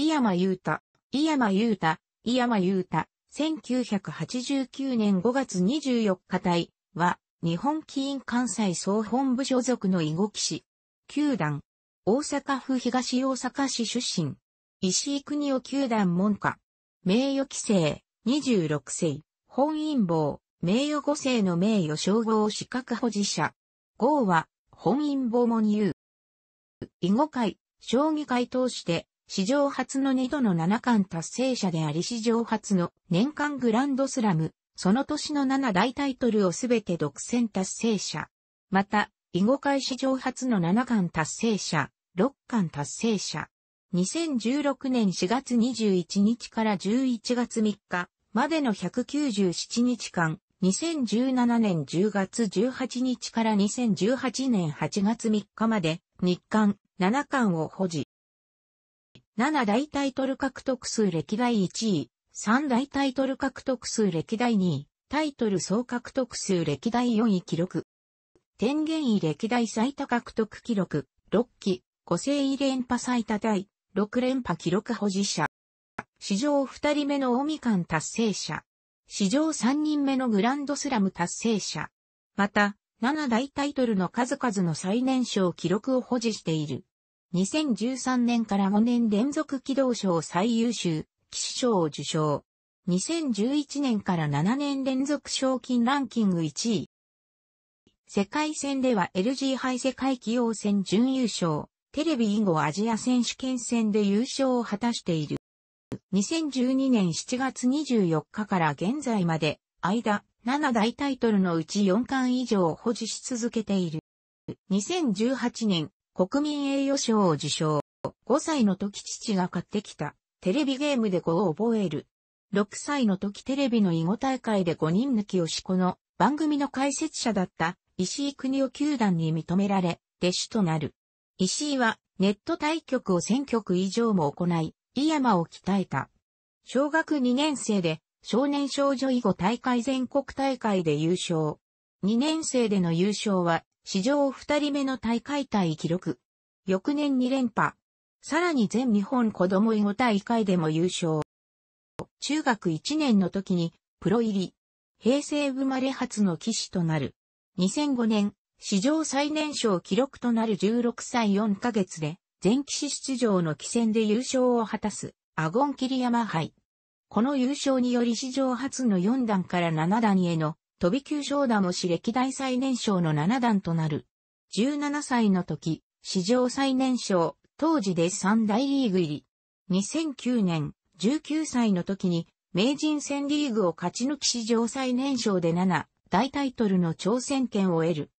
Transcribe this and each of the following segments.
井山裕太、井山裕太、井山裕太、1989年5月24日隊は、日本棋院関西総本部所属の囲碁騎士、球団、大阪府東大阪市出身、石井国夫球団門下、名誉規制、26世、本因坊、名誉五世の名誉称号資格保持者、号は、本因坊門優。囲碁界、将棋界通して、史上初の2度の7冠達成者であり史上初の年間グランドスラム、その年の7大タイトルをすべて独占達成者。また、囲碁界史上初の7冠達成者、6冠達成者。2016年4月21日から11月3日までの197日間、2017年10月18日から2018年8月3日まで日韓、7巻を保持。7大タイトル獲得数歴代1位、3大タイトル獲得数歴代2位、タイトル総獲得数歴代4位記録。天元位歴代最多獲得記録、6期、五星位連覇最多第、6連覇記録保持者。史上2人目のオミカン達成者。史上3人目のグランドスラム達成者。また、7大タイトルの数々の最年少記録を保持している。2013年から5年連続機動賞最優秀、騎士賞を受賞。2011年から7年連続賞金ランキング1位。世界戦では LG 杯世界起用戦準優勝、テレビ以後アジア選手権戦で優勝を果たしている。2012年7月24日から現在まで、間、7大タイトルのうち4冠以上を保持し続けている。2018年、国民栄誉賞を受賞。5歳の時父が買ってきたテレビゲームで5を覚える。6歳の時テレビの囲碁大会で5人抜きをしこの番組の解説者だった石井国夫球団に認められ、弟子となる。石井はネット対局を1000局以上も行い、井山を鍛えた。小学2年生で少年少女囲碁大会全国大会で優勝。2年生での優勝は史上二人目の大会対記録。翌年2連覇。さらに全日本子供囲碁大会でも優勝。中学1年の時にプロ入り。平成生まれ初の騎士となる。2005年、史上最年少記録となる16歳4ヶ月で、全騎士出場の棋戦で優勝を果たす、アゴンキリヤマ杯。この優勝により史上初の4段から7段への飛び級昇段もし歴代最年少の七段となる。17歳の時、史上最年少、当時で三大リーグ入り。2009年、19歳の時に、名人戦リーグを勝ち抜き史上最年少で7、大タイトルの挑戦権を得る。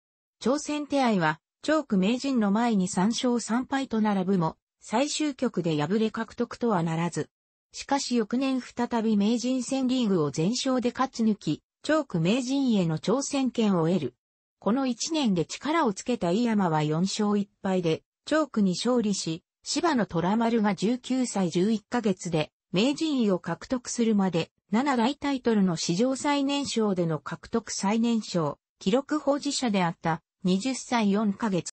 挑戦手合は、チョーク名人の前に3勝3敗と並ぶも、最終局で敗れ獲得とはならず。しかし翌年再び名人戦リーグを全勝で勝ち抜き、チョーク名人への挑戦権を得る。この1年で力をつけた井山は4勝1敗で、チョークに勝利し、芝野虎丸が19歳11ヶ月で、名人位を獲得するまで、7大タイトルの史上最年少での獲得最年少、記録保持者であった20歳4ヶ月。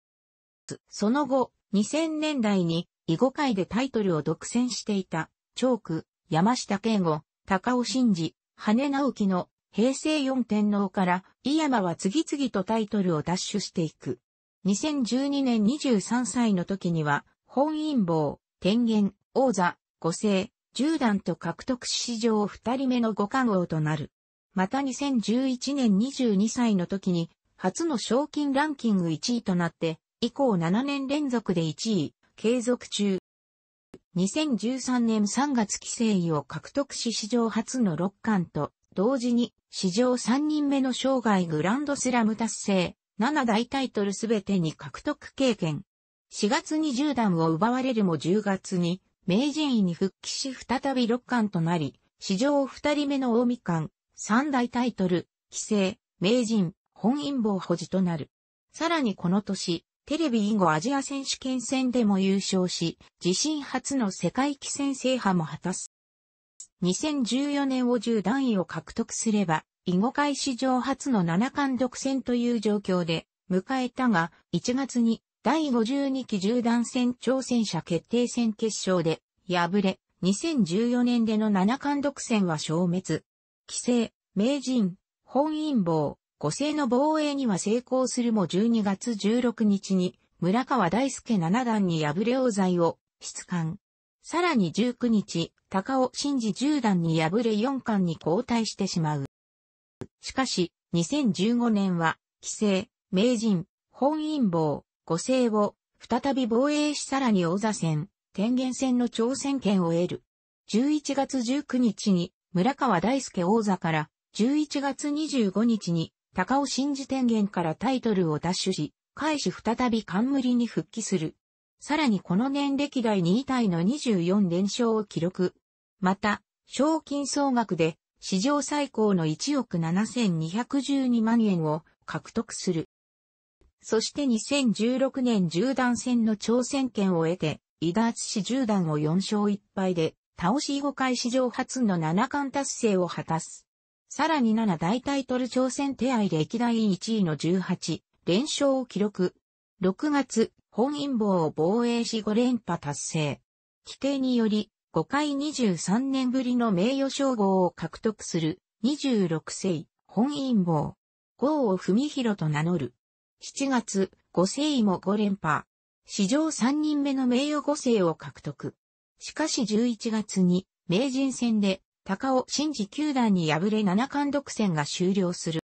その後、2000年代に囲碁界でタイトルを独占していた、チョーク、山下健吾、高尾真嗣、羽根直樹の平成4天皇から井山は次々とタイトルを奪取していく。2012年23歳の時には、本因坊、天元、王座、五星、十段と獲得史上二人目の五冠王となる。また2011年22歳の時に、初の賞金ランキング1位となって、以降7年連続で1位、継続中。2013年3月規制位を獲得し史上初の六冠と、同時に史上3人目の生涯グランドスラム達成、7大タイトルすべてに獲得経験。4月に10段を奪われるも10月に名人位に復帰し再び6冠となり、史上2人目の大み冠、3大タイトル、規制、名人、本因坊保持となる。さらにこの年、テレビ以後アジア選手権戦でも優勝し、自身初の世界棋戦制覇も果たす。2014年を10段位を獲得すれば、囲碁界史上初の七冠独占という状況で迎えたが、1月に第52期10段戦挑戦者決定戦決勝で敗れ、2014年での七冠独占は消滅。規制、名人、本因坊、五星の防衛には成功するも12月16日に村川大輔七段に敗れ王座を質冠。さらに19日、高尾真治十段に敗れ四冠に交代してしまう。しかし、2015年は、棋聖、名人、本因坊、五星を、再び防衛しさらに王座戦、天元戦の挑戦権を得る。11月19日に、村川大輔王座から、11月25日に、高尾真治天元からタイトルを奪取し、開始再び冠に復帰する。さらにこの年歴代2位タイの24連勝を記録。また、賞金総額で史上最高の1億7212万円を獲得する。そして2016年10段戦の挑戦権を得て、伊田厚氏10段を4勝1敗で、倒し5回史上初の七冠達成を果たす。さらに7大タイトル挑戦手合歴代1位の18連勝を記録。6月、本因坊を防衛し5連覇達成。規定により、5回23年ぶりの名誉称号を獲得する26世本因坊。郷を文弘と名乗る。7月、5世も5連覇。史上3人目の名誉5世を獲得。しかし11月に、名人戦で、高尾真治球団に敗れ七冠独占が終了する。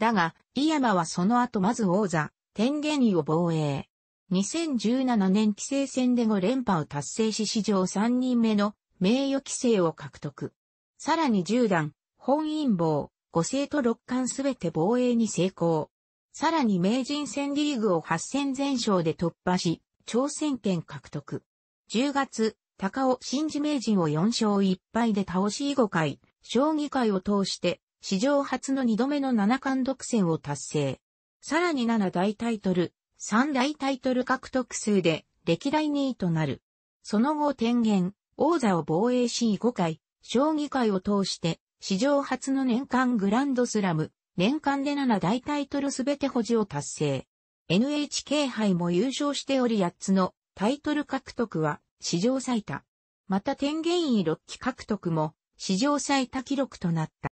だが、井山はその後まず王座、天元位を防衛。2017年棋聖戦で5連覇を達成し史上3人目の名誉棋聖を獲得。さらに10段、本因坊、5世と6冠すべて防衛に成功。さらに名人戦リーグを8戦全勝で突破し、挑戦権獲得。10月、高尾新次名人を4勝1敗で倒し5回、将棋界を通して、史上初の2度目の七冠独占を達成。さらに7大タイトル、三大タイトル獲得数で歴代2位となる。その後天元、王座を防衛し5回、将棋界を通して史上初の年間グランドスラム、年間で7大タイトルすべて保持を達成。NHK 杯も優勝しており8つのタイトル獲得は史上最多。また天元位6期獲得も史上最多記録となった。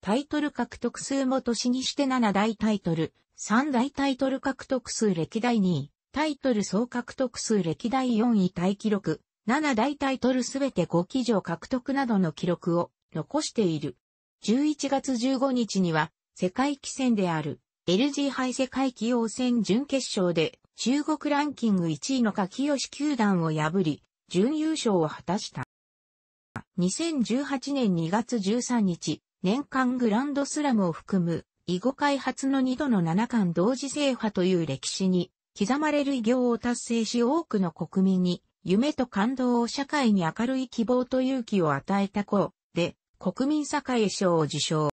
タイトル獲得数も年にして7大タイトル、三大タイトル獲得数歴代2位、タイトル総獲得数歴代4位タイ記録、7大タイトルすべて5記上獲得などの記録を残している。11月15日には世界棋戦である LG 杯世界棋王戦準決勝で中国ランキング1位の柿吉球団を破り、準優勝を果たした。2018年2月13日、年間グランドスラムを含む囲碁開発の2度の七冠同時制覇という歴史に刻まれる偉業を達成し多くの国民に夢と感動を社会に明るい希望と勇気を与えた子で国民栄賞を受賞。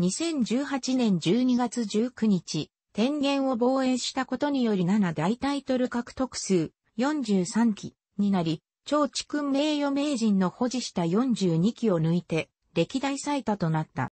2018年12月19日、天元を防衛したことにより7大タイトル獲得数43期になり、超地君名誉名人の保持した42期を抜いて歴代最多となった。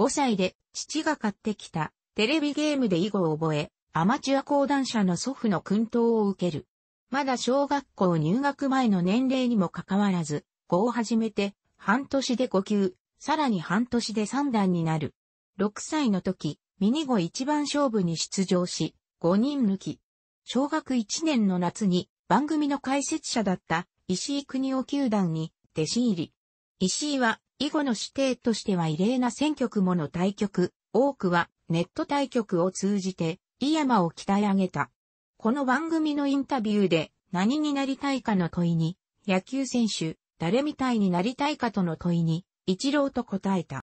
5歳で父が買ってきたテレビゲームで囲碁を覚え、アマチュア講談社の祖父の訓導を受ける。まだ小学校入学前の年齢にもかかわらず、碁を始めて、半年で5級、さらに半年で3段になる。6歳の時、ミニ碁一番勝負に出場し、5人抜き。小学1年の夏に番組の解説者だった石井国夫球団に弟子入り。石井は以後の指定としては異例な選区もの対局、多くはネット対局を通じて、井山を鍛え上げた。この番組のインタビューで、何になりたいかの問いに、野球選手、誰みたいになりたいかとの問いに、一郎と答えた。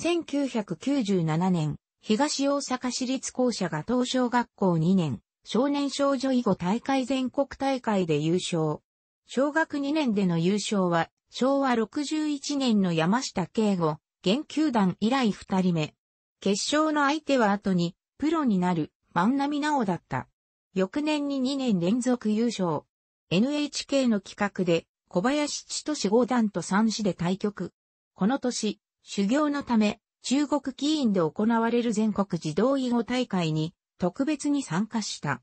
1997年、東大阪市立校舎が東小学校2年、少年少女囲碁大会全国大会で優勝。小学2年での優勝は昭和61年の山下敬吾、現球団以来二人目。決勝の相手は後に、プロになる、万波奈緒だった。翌年に2年連続優勝。NHK の企画で、小林千歳五段と三子で対局。この年、修行のため、中国棋院で行われる全国児童囲碁大会に、特別に参加した。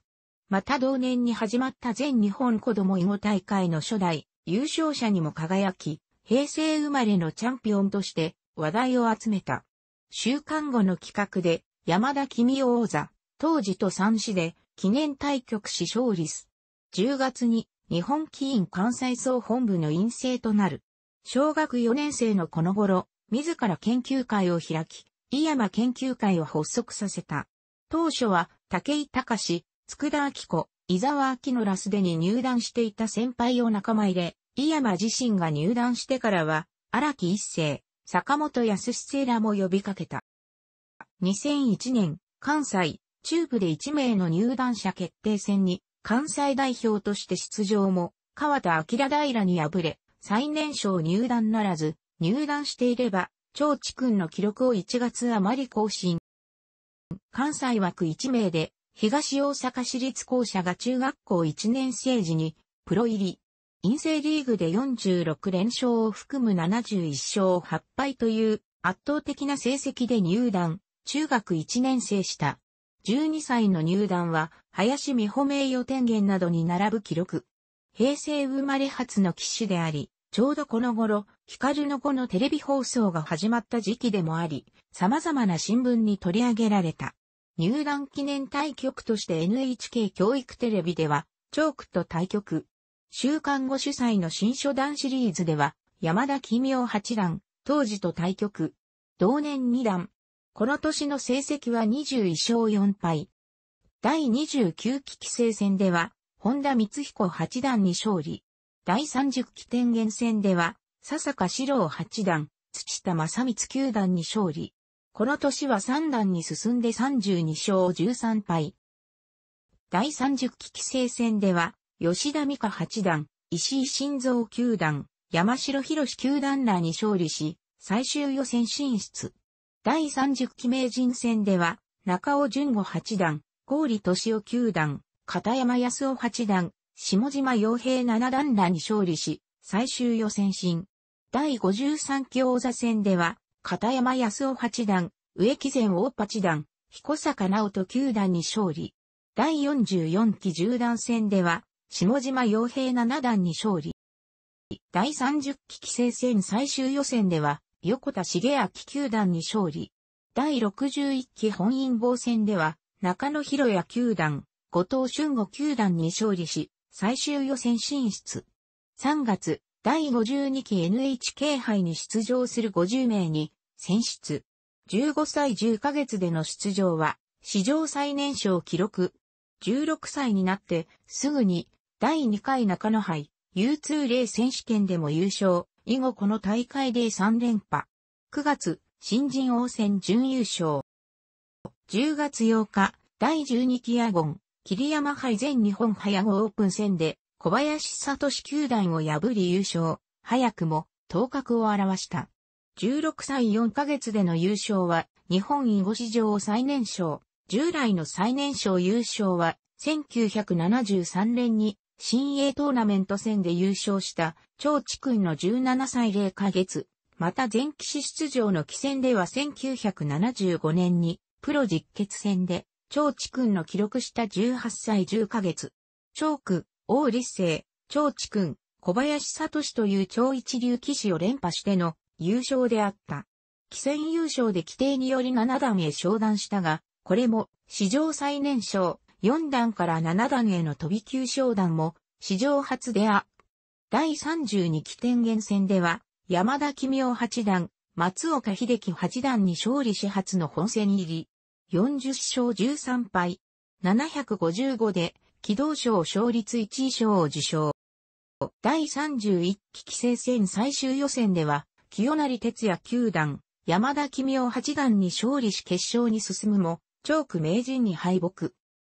また同年に始まった全日本子供囲碁大会の初代、優勝者にも輝き、平成生まれのチャンピオンとして話題を集めた。週刊後の企画で山田君王座、当時と三死で記念対局し勝利す。10月に日本棋院関西総本部の院生となる。小学4年生のこの頃、自ら研究会を開き、井山研究会を発足させた。当初は、武井隆、佃明子、伊沢明のラスでに入団していた先輩を仲間入れ、井山自身が入団してからは、荒木一世、坂本康生らも呼びかけた。2001年、関西、中部で1名の入団者決定戦に、関西代表として出場も、川田明平に敗れ、最年少入団ならず、入団していれば、長地君の記録を1月余り更新。関西枠1名で、東大阪市立校舎が中学校1年生時に、プロ入り、陰性リーグで46連勝を含む71勝8敗という圧倒的な成績で入団、中学1年生した。12歳の入団は、林美穂名誉天元などに並ぶ記録。平成生まれ初の騎手であり、ちょうどこの頃、光の子のテレビ放送が始まった時期でもあり、様々な新聞に取り上げられた。入団記念対局として NHK 教育テレビでは、チョークと対局、週刊後主催の新初段シリーズでは、山田奇妙八段、当時と対局。同年二段。この年の成績は21勝4敗。第29期規制戦では、本田光彦八段に勝利。第30期天元戦では、笹香四郎八段、土田正光九段に勝利。この年は三段に進んで32勝13敗。第30期規制戦では、吉田美香八段、石井晋三九段、山城博九段らに勝利し、最終予選進出。第30期名人戦では、中尾淳吾八段、郡利夫九段、片山康夫八段、下島洋平七段らに勝利し、最終予選進。第53期王座戦では、片山康夫八段、植木前王八段、彦坂直人九段に勝利。第44期十段戦では、下島洋平七段に勝利。第30期棋聖戦最終予選では、横田茂明球団に勝利。第61期本因坊戦では、中野博也球団、後藤俊吾球団に勝利し、最終予選進出。3月、第52期 NHK 杯に出場する50名に、選出。15歳10ヶ月での出場は、史上最年少記録。16歳になって、すぐに第2回中野杯 U2 レ選手権でも優勝、以後この大会で3連覇。9月、新人王戦準優勝。10月8日、第12期アゴン、桐山杯全日本早碁オープン戦で、小林聡球団を破り優勝、早くも頭角を表した。16歳4ヶ月での優勝は、日本囲碁史上最年少、従来の最年少優勝は、1973年に新鋭トーナメント戦で優勝した張地君の17歳0ヶ月。また全騎士出場の棋戦では1975年にプロ実決戦で張地君の記録した18歳10ヶ月。張区、王立生、張地君、小林聡という超一流騎士を連覇しての優勝であった。棋戦優勝で規定により7段へ昇段したが、これも史上最年少、4段から7段への飛び級昇段も史上初であ。第32期天元戦では、山田君夫八段、松岡秀樹八段に勝利し初の本戦入り、40勝13敗、755で、機動賞勝率1位賞を受賞。第31期棋聖戦最終予選では、清成哲也九段、山田君夫八段に勝利し決勝に進むも、チョーク名人に敗北。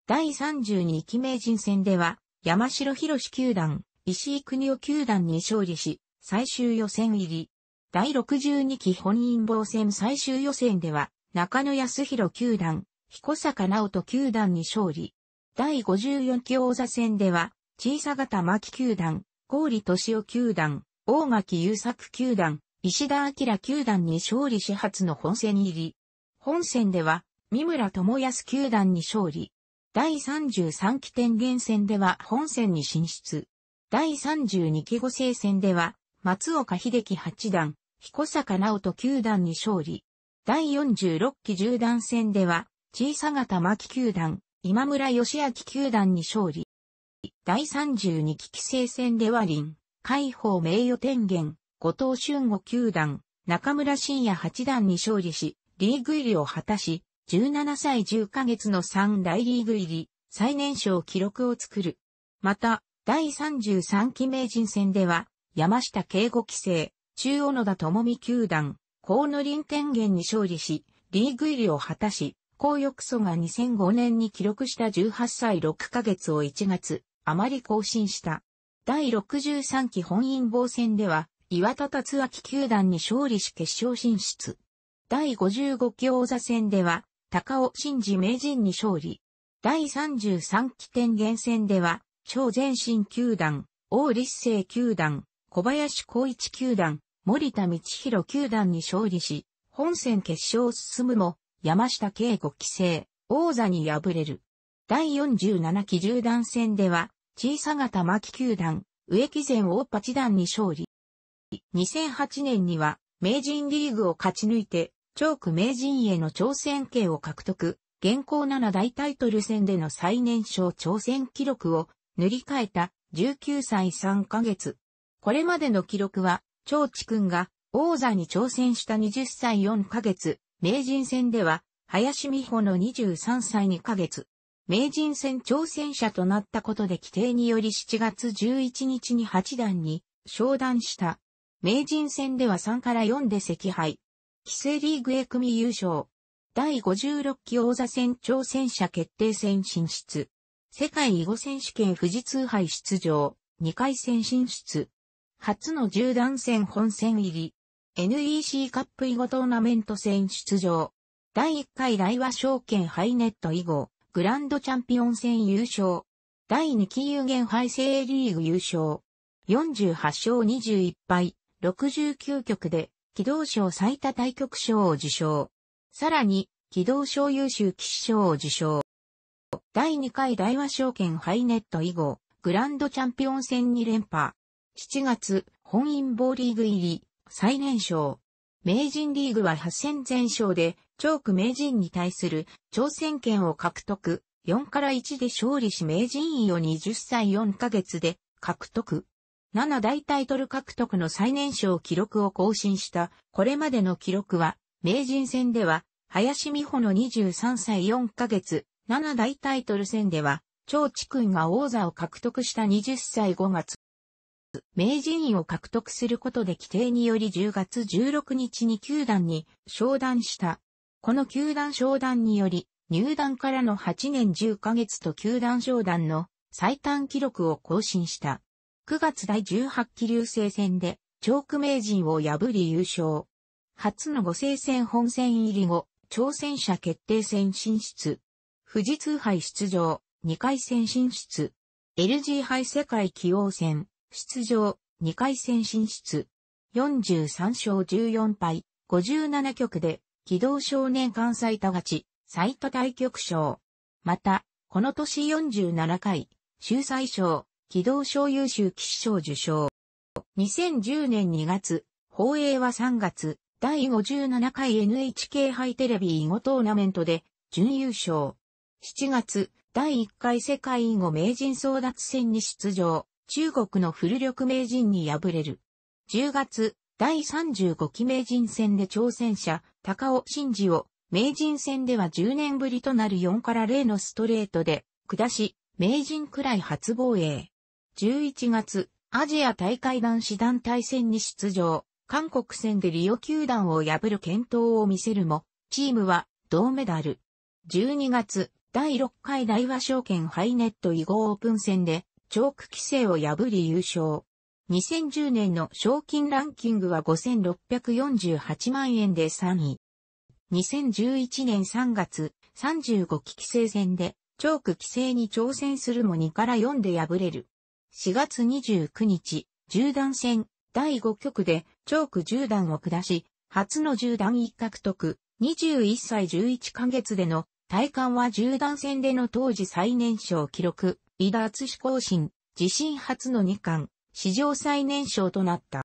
第32期名人戦では、山城博球団、石井国夫球団に勝利し、最終予選入り。第62期本因坊戦最終予選では、中野康弘球団、彦坂直人球団に勝利。第54期王座戦では、小さ型牧球団、郡敏夫球団、大垣優作球団、石田明球団に勝利し初の本戦入り。本戦では、三村智康球団に勝利。第33期天元戦では本戦に進出。第32期五星戦では、松岡秀樹八段、彦坂直人九段に勝利。第46期十段戦では、小さ型牧九段、今村義明九段に勝利。第32期棋聖戦では林、海宝名誉天元、後藤俊吾九段、中村晋也八段に勝利し、リーグ入りを果たし、17歳10ヶ月の3大リーグ入り、最年少記録を作る。また、第33期名人戦では、山下敬吾規制、中央野田智美球団、河野林天元に勝利し、リーグ入りを果たし、高翼祖が2005年に記録した18歳6ヶ月を1月、あまり更新した。第63期本因坊戦では、岩田達明球団に勝利し決勝進出。第55期王座戦では、高尾真治名人に勝利。第33期天元戦では、超前進球団、王立成球団、小林光一球団、森田道弘球団に勝利し、本戦決勝進むも、山下慶吾規制、王座に敗れる。第47期縦断戦では、小さ型牧球団、植木前大八段に勝利。2008年には、名人リーグを勝ち抜いて、長区名人への挑戦権を獲得、現行7大タイトル戦での最年少挑戦記録を塗り替えた19歳3ヶ月。これまでの記録は、長く君が王座に挑戦した20歳4ヶ月、名人戦では、林美穂の23歳2ヶ月。名人戦挑戦者となったことで規定により7月11日に8段に昇段した。名人戦では3から4で赤敗。規制リーグへ組優勝。第56期王座戦挑戦者決定戦進出。世界囲碁選手権富士通杯出場。2回戦進出。初の10戦本戦入り。NEC カップ囲碁トーナメント戦出場。第1回来和証券ハイネット囲碁、グランドチャンピオン戦優勝。第2期有限杯精リーグ優勝。48勝21敗、69局で機動賞最多対局賞を受賞。さらに、機動賞優秀騎士賞を受賞。第2回大和証券ハイネット以後、グランドチャンピオン戦に連覇。7月、本因坊リーグ入り、最年少。名人リーグは8戦全勝で、チョーク名人に対する挑戦権を獲得。4から1で勝利し名人位を20歳4ヶ月で獲得。7大タイトル獲得の最年少記録を更新した、これまでの記録は、名人戦では、林美穂の23歳4ヶ月、7大タイトル戦では、超地君が王座を獲得した20歳5月。名人位を獲得することで規定により10月16日に球団に昇段した。この球団商談により、入団からの8年10ヶ月と球団商談の最短記録を更新した。9月第18期流星戦で、チョーク名人を破り優勝。初の五星戦本戦入り後、挑戦者決定戦進出。富士通杯出場、2回戦進出。LG 杯世界起王戦、出場、2回戦進出。43勝14敗、57局で、機動少年関西多勝ち、最多対局賞。また、この年47回、秀才賞、機動小優秀騎士賞受賞。2010年2月、放映は3月、第57回 NHK 杯テレビ囲碁トーナメントで、準優勝。7月、第1回世界囲碁名人争奪戦に出場、中国のフル力名人に敗れる。10月、第35期名人戦で挑戦者、高尾真嗣を、名人戦では10年ぶりとなる4から0のストレートで、下し、名人くらい初防衛。11月、アジア大会男子団体戦に出場、韓国戦でリオ球団を破る健闘を見せるも、チームは銅メダル。12月、第6回大和証券ハイネット囲碁オープン戦で、チョーク規制を破り優勝。2010年の賞金ランキングは5648万円で3位。2011年3月、35期規制戦で、チョーク規制に挑戦するも2から4で敗れる。4月29日、銃弾戦第5局で、チョーク銃弾を下し、初の銃弾一獲得、21歳11ヶ月での、体感は銃弾戦での当時最年少記録、伊田ツ志更新、自身初の2冠、史上最年少となった。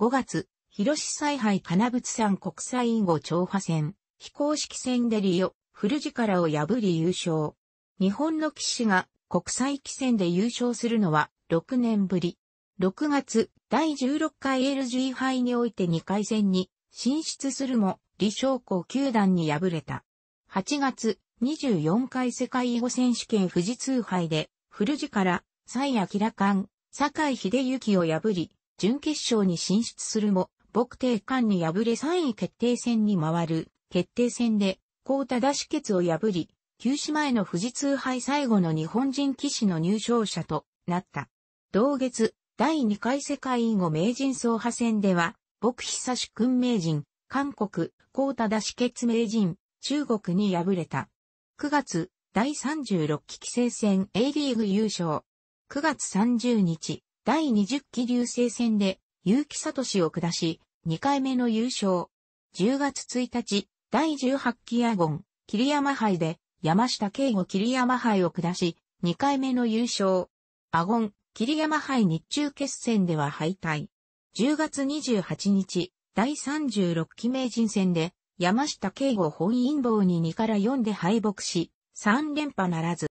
5月、広市采配金物山国際ンゴ調波戦、非公式戦でリオ、フルジカラを破り優勝。日本の騎士が国際棋戦で優勝するのは6年ぶり。6月、第16回 LG 杯において2回戦に進出するも、李昌光球団に敗れた。8月、24回世界囲碁選手権富士通杯で、古寺から、蔡明冠、坂井秀幸を破り、準決勝に進出するも、穆帝瀚に敗れ3位決定戦に回る、決定戦で、田出し決を破り、休止前の富士通杯最後の日本人騎士の入賞者となった。同月、第2回世界囲碁名人総派戦では、牧久志君名人、韓国、高田田志決名人、中国に敗れた。9月、第36期棋聖戦 A リーグ優勝。9月30日、第20期流星戦で、結城里氏を下し、2回目の優勝。10月1日、第18期アゴン、桐山杯で、山下敬吾桐山杯を下し、2回目の優勝。アゴン、桐山杯日中決戦では敗退。10月28日、第36期名人戦で、山下敬吾本因坊に2から4で敗北し、3連覇ならず。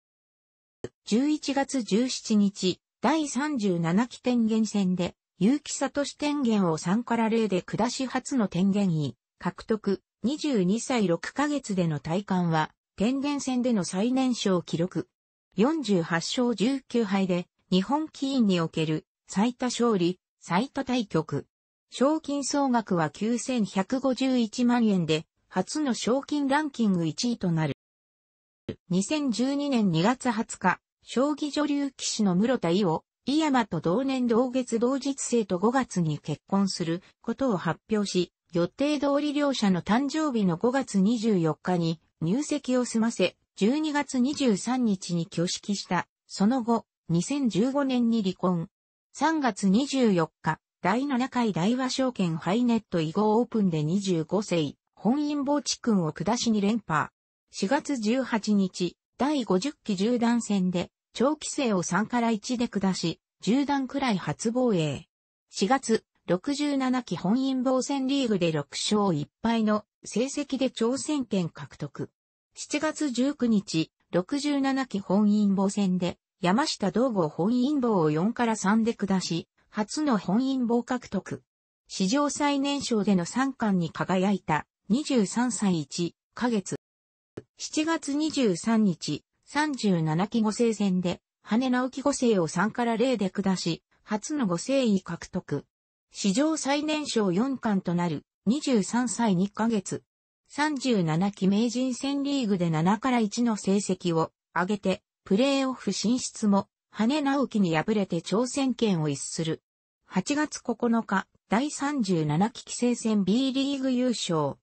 11月17日、第37期天元戦で、結城聡天元を3から0で下し初の天元位、獲得、22歳6ヶ月での体感は、天元戦での最年少記録。48勝19敗で、日本棋院における最多勝利、最多対局。賞金総額は9151万円で、初の賞金ランキング1位となる。2012年2月20日、将棋女流棋士の室田伊を、井山と同年同月同日生と5月に結婚することを発表し、予定通り両者の誕生日の5月24日に入籍を済ませ、12月23日に挙式した。その後、2015年に離婚。3月24日、第7回大和証券ハイネット囲碁オープンで25世、本因坊地君を下しに連覇。4月18日、第50期10段戦で、長期生を3から1で下し、10段くらい初防衛。4月、67期本因坊戦リーグで6勝1敗の成績で挑戦権獲得。7月19日、67期本因坊戦で、山下道後本因坊を4から3で下し、初の本因坊獲得。史上最年少での3冠に輝いた、23歳1ヶ月。7月23日、37期五星戦で、羽直樹五星を3から0で下し、初の五星位獲得。史上最年少4冠となる23歳2ヶ月、37期名人戦リーグで7から1の成績を上げて、プレーオフ進出も、羽直樹に敗れて挑戦権を逸する。8月9日、第37期棋聖戦 B リーグ優勝。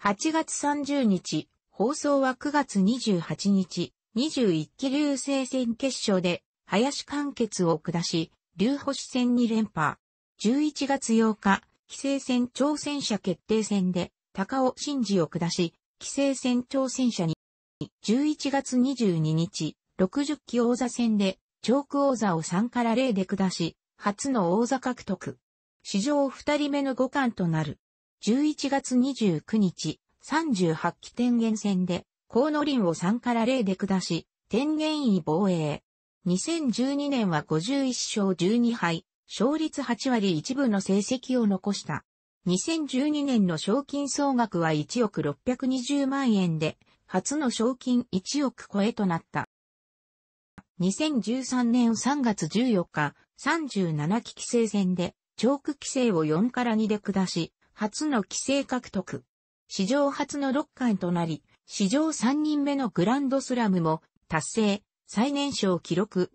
8月30日、放送は9月28日、21期流星戦決勝で、林完結を下し、流星戦に連覇。11月8日、棋聖戦挑戦者決定戦で、高尾真嗣を下し、棋聖戦挑戦者に、11月22日、60期王座戦で、チョーク王座を3から0で下し、初の王座獲得。史上2人目の五冠となる。11月29日、38期天元戦で、河野林を3から0で下し、天元位防衛。2012年は51勝12敗、勝率8割一部の成績を残した。2012年の賞金総額は1億620万円で、初の賞金1億超えとなった。2013年3月14日、37期規制戦で、チョーク規制を4から2で下し、初の規制獲得。史上初の6冠となり、史上3人目のグランドスラムも達成、最年少記録。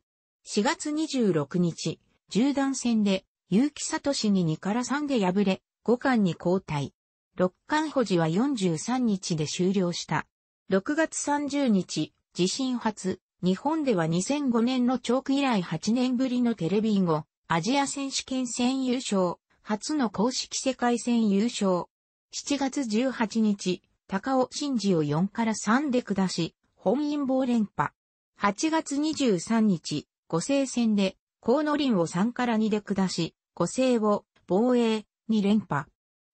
4月26日、10段戦で、結城聡に2から3で敗れ、5巻に交代。六冠保持は43日で終了した。6月30日、地震発、日本では2005年のチョーク以来8年ぶりのテレビ後、アジア選手権戦優勝、初の公式世界戦優勝。7月18日、高尾真治を4から3で下し、本因坊連覇。8月23日、五星戦で、河野林を3から2で下し、五星を防衛に連覇。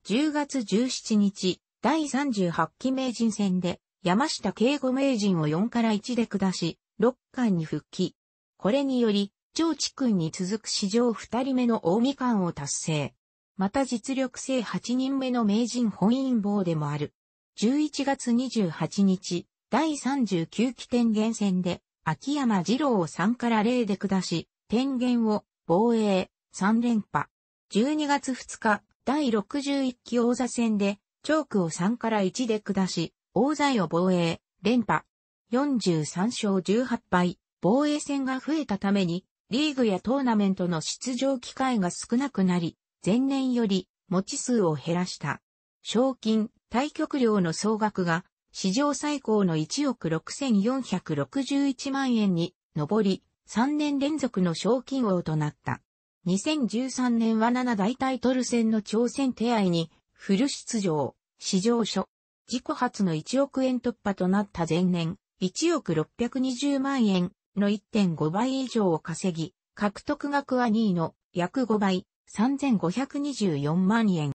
10月17日、第38期名人戦で、山下敬吾名人を4から1で下し、6冠に復帰。これにより、長地君に続く史上2人目の大み冠を達成。また実力制8人目の名人本因坊でもある。11月28日、第39期天元戦で、秋山二郎を3から0で下し、天元を防衛3連覇。12月2日、第61期王座戦で、チョークを3から1で下し、王座を防衛、連覇。43勝18敗、防衛戦が増えたために、リーグやトーナメントの出場機会が少なくなり、前年より持ち数を減らした。賞金、対局料の総額が史上最高の1億6461万円に上り、3年連続の賞金王となった。2013年は7大タイトル戦の挑戦手合にフル出場、史上初、自己初の1億円突破となった前年、1億620万円の1.5倍以上を稼ぎ、獲得額は2位の約5倍、3524万円。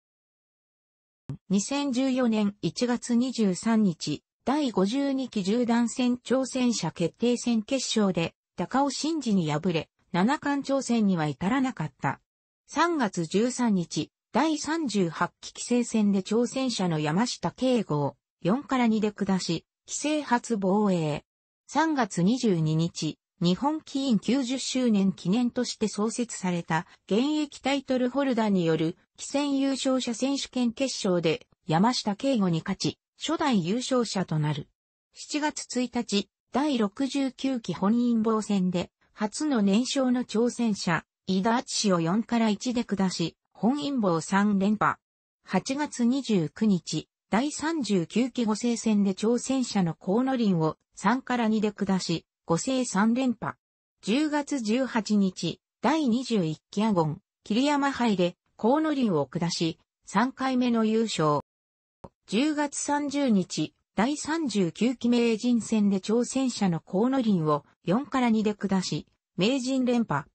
2014年1月23日、第52期縦断戦挑戦者決定戦決勝で、高尾真嗣に敗れ、七冠挑戦には至らなかった。3月13日、第38期規制戦で挑戦者の山下敬吾を4から2で下し、規制初防衛。3月22日、日本棋院90周年記念として創設された現役タイトルホルダーによる棋戦優勝者選手権決勝で山下敬吾に勝ち、初代優勝者となる。7月1日、第69期本因坊戦で、初の年少の挑戦者、伊田敦氏を4から1で下し、本因坊3連覇。8月29日、第39期五星戦で挑戦者の河野林を3から2で下し、五星3連覇。10月18日、第21期アゴン、桐山杯で河野林を下し、3回目の優勝。10月30日、第39期名人戦で挑戦者の河野林を4から2で下し、名人連覇。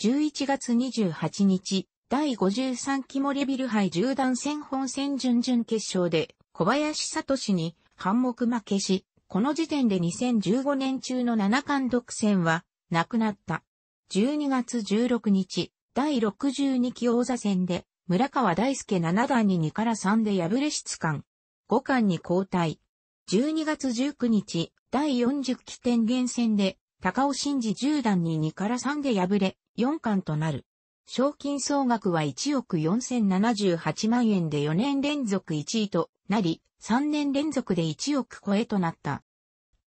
11月28日、第53期モレビル杯10段戦本戦準々決勝で小林聡に半目負けし、この時点で2015年中の七冠独占はなくなった。12月16日、第62期王座戦で村川大輔七段に2から3で敗れ質感。5冠に交代。12月19日、第40期天元戦で、高尾真治10段に2から3で敗れ、4巻となる。賞金総額は1億4078万円で4年連続1位となり、3年連続で1億超えとなった。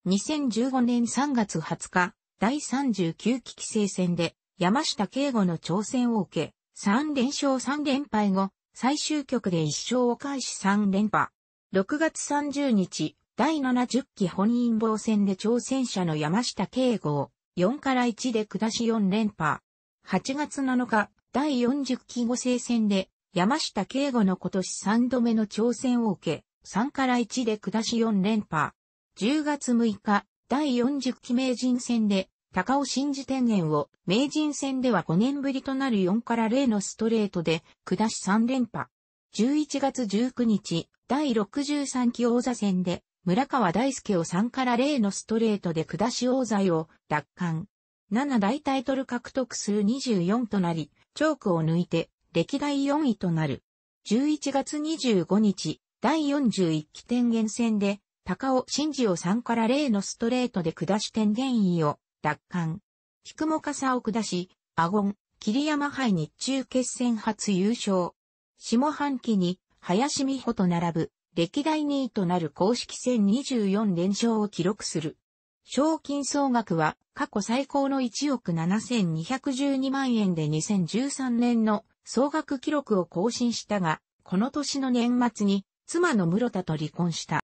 2015年3月20日、第39期規制戦で、山下敬吾の挑戦を受け、3連勝3連敗後、最終局で1勝を返し3連覇。6月30日、第70期本因坊戦で挑戦者の山下敬吾を4から1で下し4連覇。8月7日、第40期五星戦で山下敬吾の今年3度目の挑戦を受け、3から1で下し4連覇。10月6日、第40期名人戦で高尾真嗣天元を名人戦では5年ぶりとなる4から0のストレートで下し3連覇。11月19日、第63期王座戦で村川大輔を3から0のストレートで下し王座を奪還。7大タイトル獲得数24となり、チョークを抜いて歴代4位となる。11月25日、第41期天元戦で、高尾真治を3から0のストレートで下し天元位を奪還。菊も笠を下し、アゴン、桐山杯日中決戦初優勝。下半期に、林美穂と並ぶ歴代2位となる公式戦24連勝を記録する。賞金総額は過去最高の1億7212万円で2013年の総額記録を更新したが、この年の年末に妻の室田と離婚した。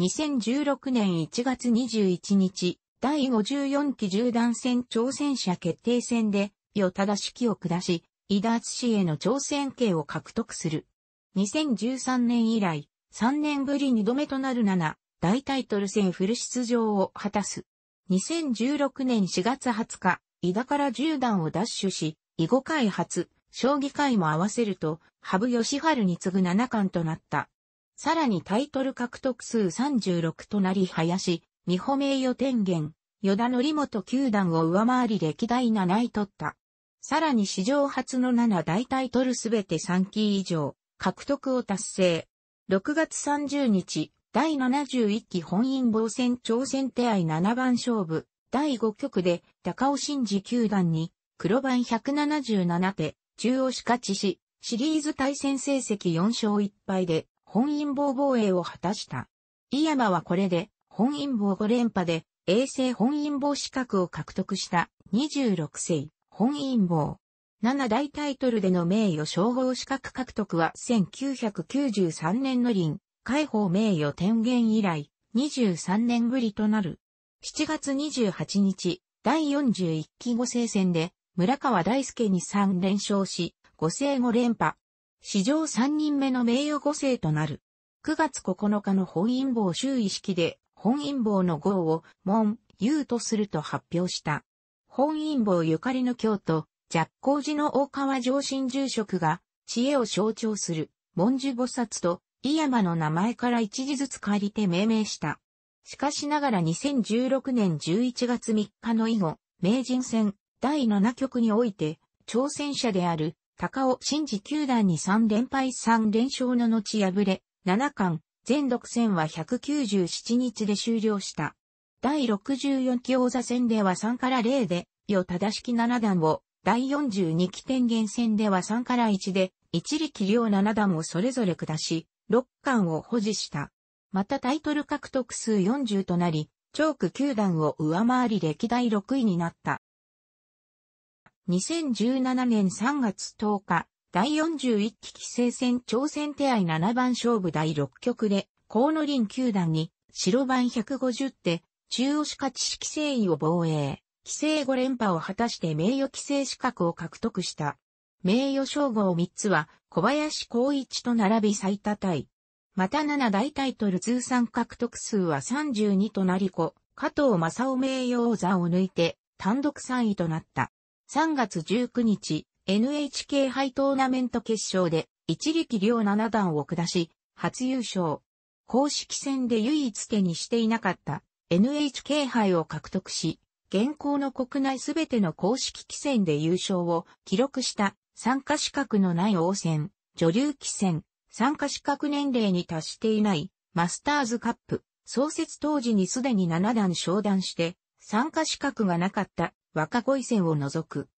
2016年1月21日、第54期縦断戦挑戦者決定戦で、与田式を下し、伊田氏への挑戦権を獲得する。2013年以来、3年ぶり2度目となる7、大タイトル戦フル出場を果たす。2016年4月20日、井田から10段を奪取し、囲碁界初、将棋界も合わせると、羽生義春に次ぐ7冠となった。さらにタイトル獲得数36となり林、美穂名誉天元、与田則本9段を上回り歴代7位取った。さらに史上初の7大タイトルすべて3期以上、獲得を達成。6月30日、第71期本因坊戦挑戦手合7番勝負、第5局で高尾真治球団に黒番177手、中央し勝ちし、シリーズ対戦成績4勝1敗で本因坊防衛を果たした。井山はこれで本因坊5連覇で衛星本因坊資格を獲得した26世本因坊。7大タイトルでの名誉称号資格獲得は1993年の林、解放名誉天元以来、23年ぶりとなる。7月28日、第41期五星戦で、村川大輔に3連勝し、五星5連覇。史上3人目の名誉五星となる。9月9日の本因坊周囲式で、本因坊の号を、門、優とすると発表した。本因坊ゆかりの京都、若光寺の大川上神住職が、知恵を象徴する、文殊菩薩と、井山の名前から一字ずつ借りて命名した。しかしながら2016年11月3日の以後、名人戦第7局において、挑戦者である高尾真治九段に3連敗3連勝の後敗れ、7巻、全独戦は197日で終了した。第64期王座戦では3から0で、与正式7段を第42期天元戦では3から1で、一力両七段をそれぞれ下し、6巻を保持した。またタイトル獲得数40となり、チョーク9段を上回り歴代6位になった。2017年3月10日、第41期棋聖戦挑戦手合7番勝負第6局で、河野林球団に白番150手、中押し勝ち式誠意を防衛。規制5連覇を果たして名誉規制資格を獲得した。名誉称号3つは小林光一と並び最多体。また7大タイトル通算獲得数は32となり子、加藤正夫名誉王座を抜いて単独3位となった。3月19日、NHK 杯トーナメント決勝で一力両七段を下し、初優勝。公式戦で唯一手にしていなかった NHK 杯を獲得し、現行の国内すべての公式棋戦で優勝を記録した参加資格のない王戦、女流棋戦、参加資格年齢に達していないマスターズカップ、創設当時にすでに7段昇段して参加資格がなかった若恋戦を除く。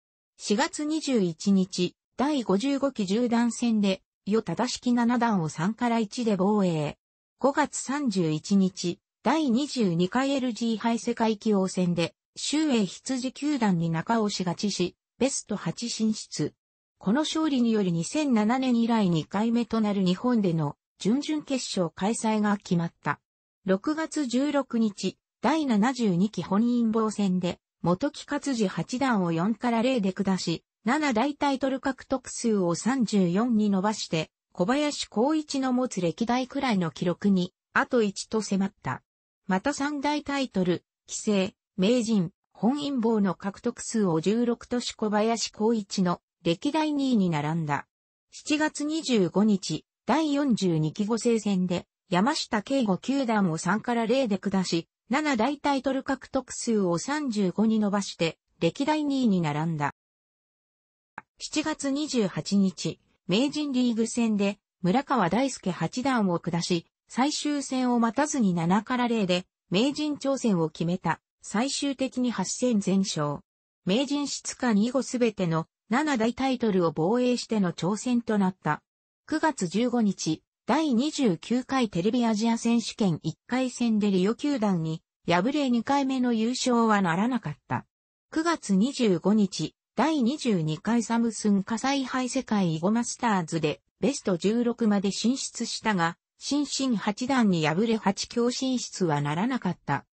4月21日、第55期10段戦で、与正式7段を3から1で防衛。5月31日、第22回 LG 杯世界棋王戦で、周営羊球団に中押し勝ちし、ベスト8進出。この勝利により2007年以来2回目となる日本での準々決勝開催が決まった。6月16日、第72期本因坊戦で、元木勝次八段を4から0で下し、7大タイトル獲得数を34に伸ばして、小林光一の持つ歴代くらいの記録に、あと1と迫った。また3大タイトル、規制、名人、本因坊の獲得数を16都市小林光一の歴代2位に並んだ。7月25日、第42期後生戦で、山下慶吾球団を3から0で下し、7大タイトル獲得数を35に伸ばして、歴代2位に並んだ。7月28日、名人リーグ戦で、村川大輔八段を下し、最終戦を待たずに7から0で、名人挑戦を決めた。最終的に8戦全勝。名人室下以後すべての7大タイトルを防衛しての挑戦となった。9月15日、第29回テレビアジア選手権1回戦でリオ球団に敗れ2回目の優勝はならなかった。9月25日、第22回サムスン火災杯世界囲碁マスターズでベスト16まで進出したが、新進8段に敗れ8強進出はならなかった。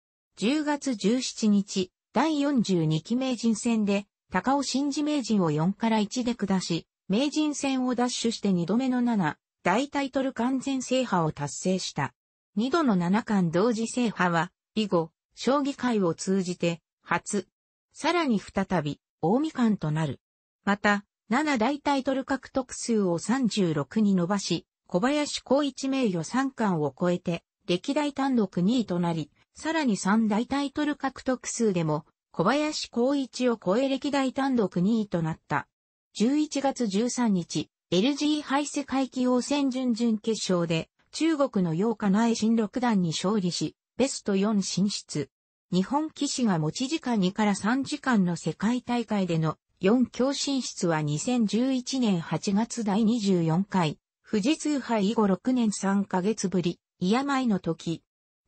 10月17日、第42期名人戦で、高尾新次名人を4から1で下し、名人戦を奪取して2度目の7、大タイトル完全制覇を達成した。2度の7冠同時制覇は、以後、将棋界を通じて、初。さらに再び、大見冠となる。また、7大タイトル獲得数を36に伸ばし、小林光一名誉3冠を超えて、歴代単独2位となり、さらに三大タイトル獲得数でも、小林光一を超え歴代単独2位となった。11月13日、LG 杯世界棋王戦準々決勝で、中国の楊家内新六段に勝利し、ベスト4進出。日本棋士が持ち時間2から3時間の世界大会での4強進出は2011年8月第24回、富士通杯以後6年3ヶ月ぶり、イヤマイの時。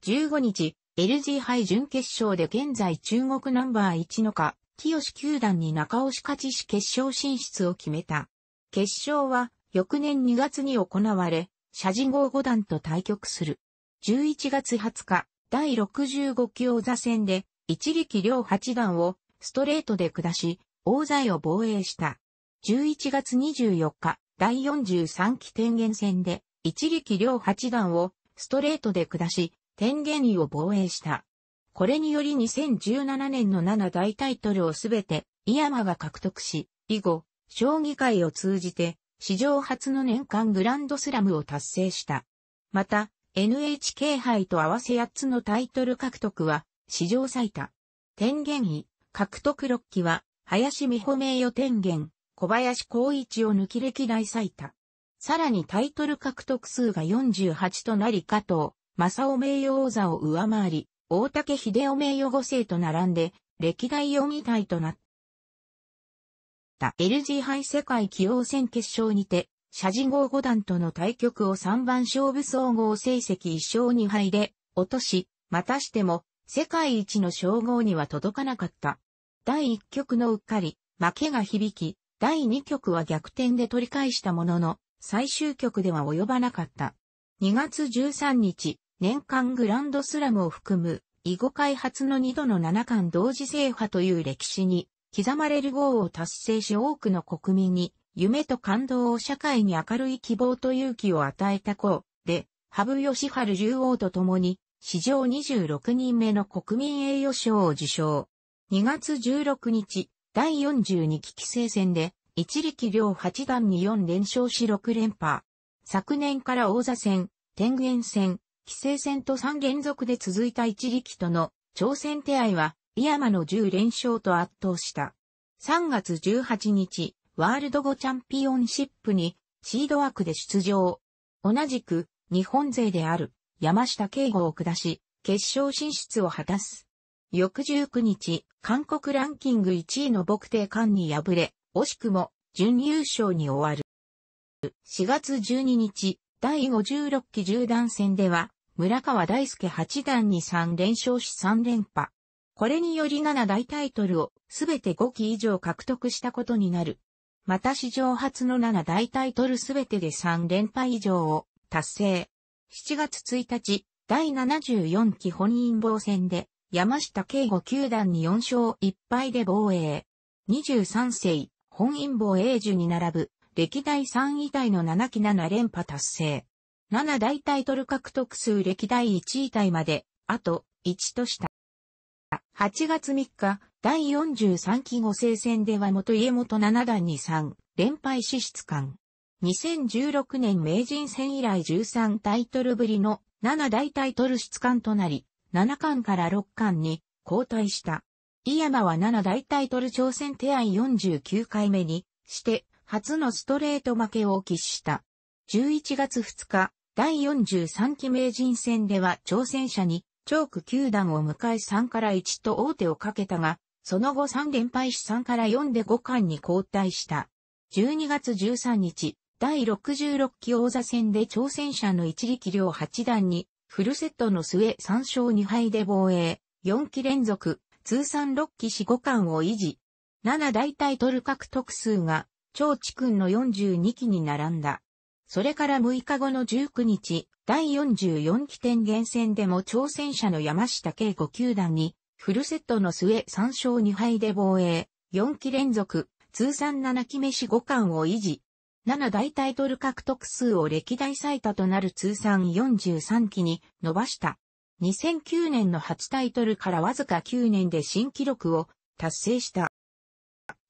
15日、LG 杯準決勝で現在中国ナンバー1のか、清球団に中押し勝ちし決勝進出を決めた。決勝は、翌年2月に行われ、謝人号五段と対局する。11月20日、第65期王座戦で、一力両八段をストレートで下し、王座を防衛した。11月24日、第43期天元戦で、一力両八段をストレートで下し、天元位を防衛した。これにより2017年の7大タイトルをすべて、井山が獲得し、以後、将棋界を通じて、史上初の年間グランドスラムを達成した。また、NHK 杯と合わせ8つのタイトル獲得は、史上最多。天元位、獲得6期は、林美穂名誉天元、小林光一を抜き歴代最多。さらにタイトル獲得数が48となり加藤、正雄名誉王座を上回り、大竹秀夫名誉五世と並んで、歴代四位体となった。LG 杯世界棋王戦決勝にて、謝人号五段との対局を3番勝負総合成績1勝2敗で、落とし、またしても、世界一の称号には届かなかった。第1局のうっかり、負けが響き、第2局は逆転で取り返したものの、最終局では及ばなかった。2月13日、年間グランドスラムを含む、囲碁開発の2度の7巻同時制覇という歴史に、刻まれる号を達成し多くの国民に、夢と感動を社会に明るい希望と勇気を与えた子で、羽生善治竜王と共に、史上26人目の国民栄誉賞を受賞。2月16日、第42期棋聖戦で、一力遼八段に4連勝し6連覇。昨年から王座戦、天元戦、規制戦と3連続で続いた一力との挑戦手合は、井山の10連勝と圧倒した。3月18日、ワールド5チャンピオンシップにシード枠で出場。同じく、日本勢である山下敬吾を下し、決勝進出を果たす。翌19日、韓国ランキング1位の牧帝館に敗れ、惜しくも準優勝に終わる。4月12日、第56期縦断戦では、村川大輔八段に3連勝し3連覇。これにより7大タイトルをすべて5期以上獲得したことになる。また史上初の7大タイトルすべてで3連覇以上を達成。7月1日、第74期本因坊戦で山下敬吾九段に4勝1敗で防衛。23世、本因坊英樹に並ぶ歴代3位隊の7期7連覇達成。7大タイトル獲得数歴代1位タイまで、あと1とした。8月3日、第43期五星戦では元家元七段に3連敗死出官。2016年名人戦以来13タイトルぶりの7大タイトル出官となり、7巻から6巻に交代した。井山は7大タイトル挑戦手合49回目にして、初のストレート負けを喫した。11月2日、第43期名人戦では挑戦者に、チョーク9段を迎え3から1と王手をかけたが、その後3連敗し3から4で5冠に交代した。12月13日、第66期王座戦で挑戦者の一力量八段に、フルセットの末3勝2敗で防衛、4期連続、通算6期し、5冠を維持。7大タイトル獲得数が、超地君の42期に並んだ。それから6日後の19日、第44期天元戦でも挑戦者の山下慶子球団に、フルセットの末3勝2敗で防衛、4期連続、通算7期目し5冠を維持。7大タイトル獲得数を歴代最多となる通算43期に伸ばした。2009年の8タイトルからわずか9年で新記録を達成した。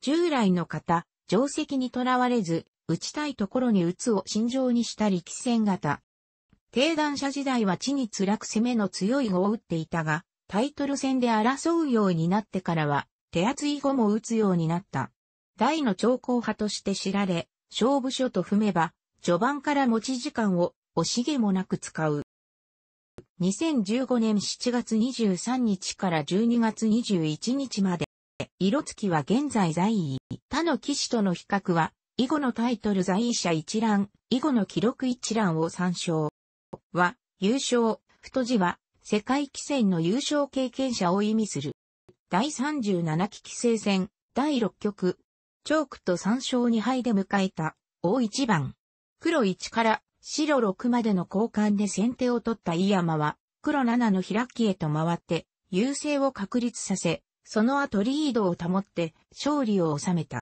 従来の方、定石にとらわれず、打ちたいところに打つを心情にした力戦型。低段者時代は地に辛く攻めの強い碁を打っていたが、タイトル戦で争うようになってからは、手厚い碁も打つようになった。大の長考派として知られ、勝負所と踏めば、序盤から持ち時間を惜しげもなく使う。2015年7月23日から12月21日まで、色付きは現在在位、他の騎士との比較は以後のタイトル在位者一覧、以後の記録一覧を参照。は、優勝、太字は、世界棋戦の優勝経験者を意味する。第37期棋聖戦、第6局、チョークと3勝2敗で迎えた、大一番。黒1から白6までの交換で先手を取った飯山は、黒7の開きへと回って、優勢を確立させ、その後リードを保って勝利を収めた。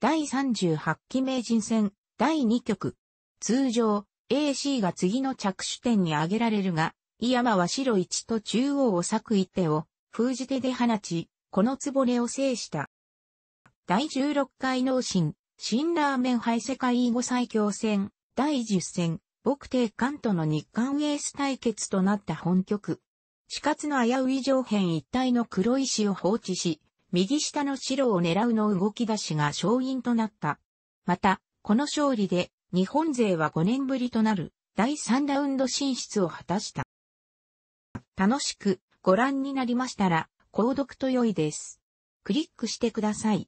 第38期名人戦第2局。通常、AC が次の着手点に挙げられるが、井山は白1と中央を裂く一手を封じ手で放ち、このつぼれを制した。第16回脳神、新ラーメン杯世界囲碁最強戦、第10戦、牧帝関東の日韓エース対決となった本局。死活の危うい上辺一体の黒石を放置し、右下の白を狙うの動き出しが勝因となった。また、この勝利で日本勢は5年ぶりとなる第3ラウンド進出を果たした。楽しくご覧になりましたら、購読と良いです。クリックしてください。